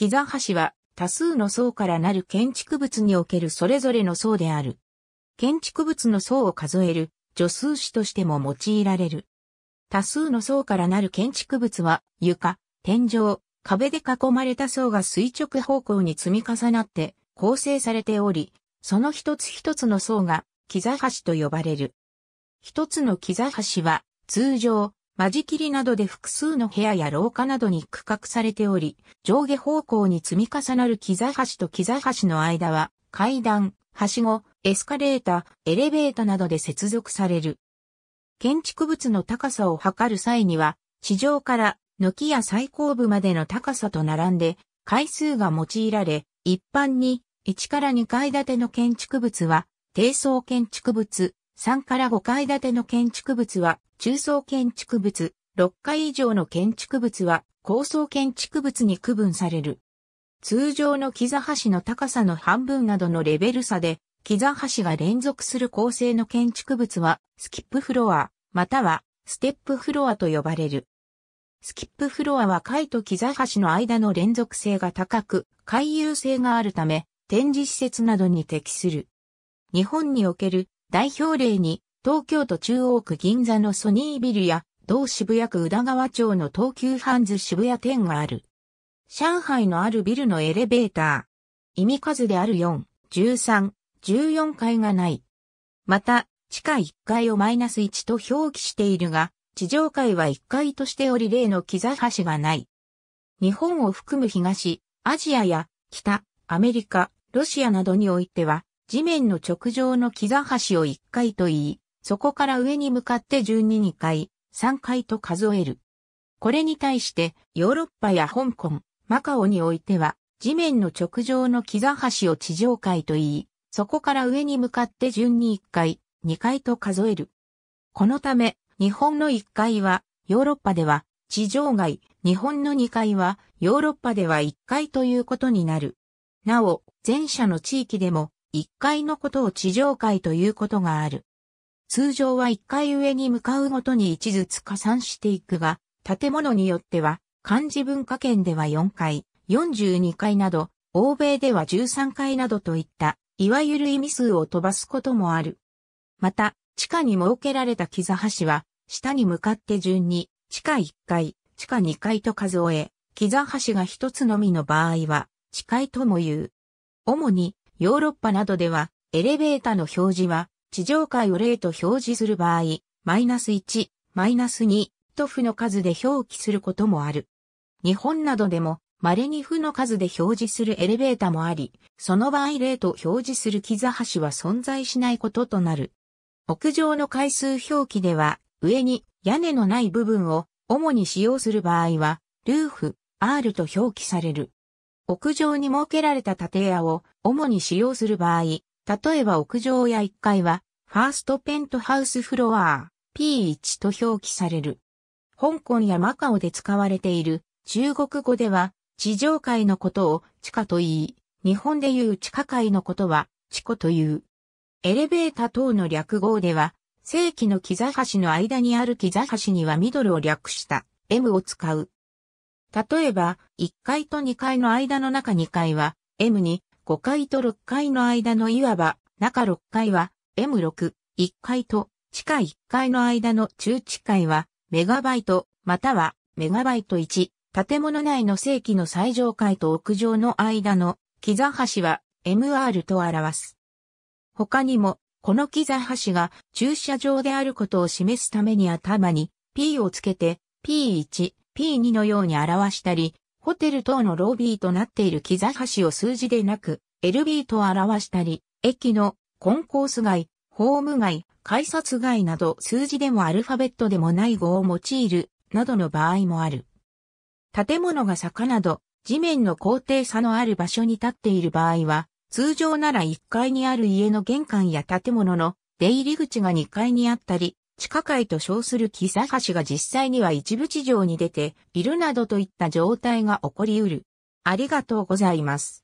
木山橋は多数の層からなる建築物におけるそれぞれの層である。建築物の層を数える助数詞としても用いられる。多数の層からなる建築物は床、天井、壁で囲まれた層が垂直方向に積み重なって構成されており、その一つ一つの層が、キザ橋と呼ばれる。一つのキザ橋は、通常、間仕切りなどで複数の部屋や廊下などに区画されており、上下方向に積み重なる木座橋と木座橋の間は、階段、はしご、エスカレーター、エレベーターなどで接続される。建築物の高さを測る際には、地上から軒や最後部までの高さと並んで、回数が用いられ、一般に1から2階建ての建築物は、低層建築物、3から5階建ての建築物は中層建築物、6階以上の建築物は高層建築物に区分される。通常の木座橋の高さの半分などのレベル差で、木座橋が連続する構成の建築物は、スキップフロア、または、ステップフロアと呼ばれる。スキップフロアは階と木座橋の間の連続性が高く、回遊性があるため、展示施設などに適する。日本における代表例に、東京都中央区銀座のソニービルや、同渋谷区宇田川町の東急ハンズ渋谷店がある。上海のあるビルのエレベーター。意味数である4、13、14階がない。また、地下1階をマイナス1と表記しているが、地上階は1階としており例の木橋がない。日本を含む東、アジアや北、アメリカ、ロシアなどにおいては、地面の直上の木座橋を1回と言い、そこから上に向かって順に2回、3回と数える。これに対して、ヨーロッパや香港、マカオにおいては、地面の直上の木座橋を地上階と言い、そこから上に向かって順に1回、2回と数える。このため、日本の1階は、ヨーロッパでは、地上階、日本の2階は、ヨーロッパでは1階ということになる。なお、前者の地域でも、1階のことを地上階ということがある。通常は1階上に向かうごとに1ずつ加算していくが、建物によっては、漢字文化圏では4階、42階など、欧米では13階などといった、いわゆる意味数を飛ばすこともある。また、地下に設けられた木座橋は、下に向かって順に、地下1階、地下2階と数え、木座橋が一つのみの場合は、地階とも言う。主に、ヨーロッパなどでは、エレベータの表示は、地上階を0と表示する場合、マイナス1、マイナス2と負の数で表記することもある。日本などでも、稀に負の数で表示するエレベータもあり、その場合0と表示する木座橋は存在しないこととなる。屋上の回数表記では、上に屋根のない部分を主に使用する場合は、ルーフ、R と表記される。屋上に設けられた建屋を主に使用する場合、例えば屋上や1階は、ファーストペントハウスフロア、P1 と表記される。香港やマカオで使われている中国語では、地上階のことを地下と言い、日本でいう地下階のことは地庫という。エレベーター等の略号では、正規の木座橋の間にある木座橋にはミドルを略した M を使う。例えば、1階と2階の間の中2階は M に、5階と6階の間のいわば、中6階は M6、1階と地下1階の間の中地階は、メガバイト、またはメガバイト1、建物内の正規の最上階と屋上の間の、キザ橋は MR と表す。他にも、このキザ橋が駐車場であることを示すために頭に P をつけて P1、P2 のように表したり、ホテル等のロビーとなっている木材橋を数字でなく、LB と表したり、駅のコンコース街、ホーム街、改札街など数字でもアルファベットでもない語を用いる、などの場合もある。建物が坂など、地面の高低差のある場所に立っている場合は、通常なら1階にある家の玄関や建物の出入り口が2階にあったり、地下界と称する木差橋が実際には一部地上に出ているなどといった状態が起こりうる。ありがとうございます。